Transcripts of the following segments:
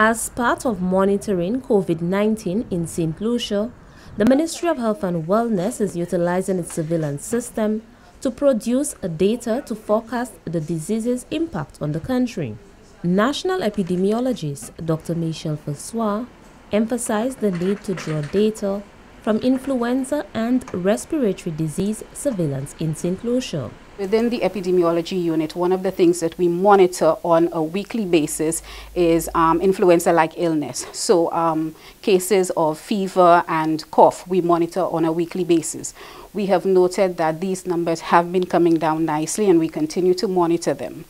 As part of monitoring COVID-19 in St. Lucia, the Ministry of Health and Wellness is utilizing its surveillance system to produce data to forecast the disease's impact on the country. National epidemiologist Dr. Michel Francois emphasized the need to draw data from influenza and respiratory disease surveillance in St. Lucia. Within the epidemiology unit, one of the things that we monitor on a weekly basis is um, influenza-like illness. So um, cases of fever and cough, we monitor on a weekly basis. We have noted that these numbers have been coming down nicely and we continue to monitor them.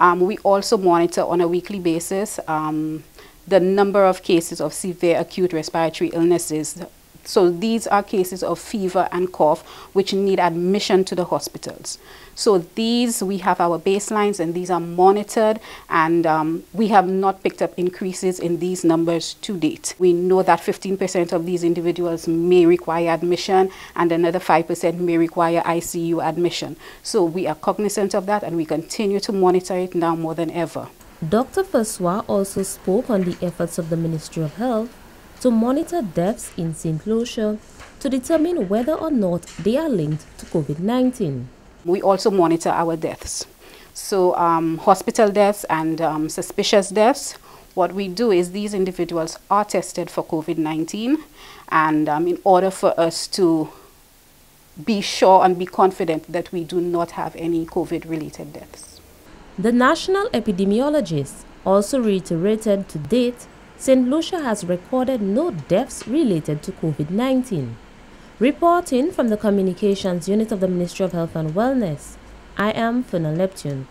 Um, we also monitor on a weekly basis um, the number of cases of severe acute respiratory illnesses so these are cases of fever and cough which need admission to the hospitals. So these, we have our baselines and these are monitored and um, we have not picked up increases in these numbers to date. We know that 15% of these individuals may require admission and another 5% may require ICU admission. So we are cognizant of that and we continue to monitor it now more than ever. Dr. Faswa also spoke on the efforts of the Ministry of Health to monitor deaths in St. Lucia to determine whether or not they are linked to COVID-19. We also monitor our deaths. So um, hospital deaths and um, suspicious deaths, what we do is these individuals are tested for COVID-19 and um, in order for us to be sure and be confident that we do not have any COVID-related deaths. The national epidemiologist also reiterated to date St. Lucia has recorded no deaths related to COVID-19. Reporting from the Communications Unit of the Ministry of Health and Wellness, I am Funa Leptune.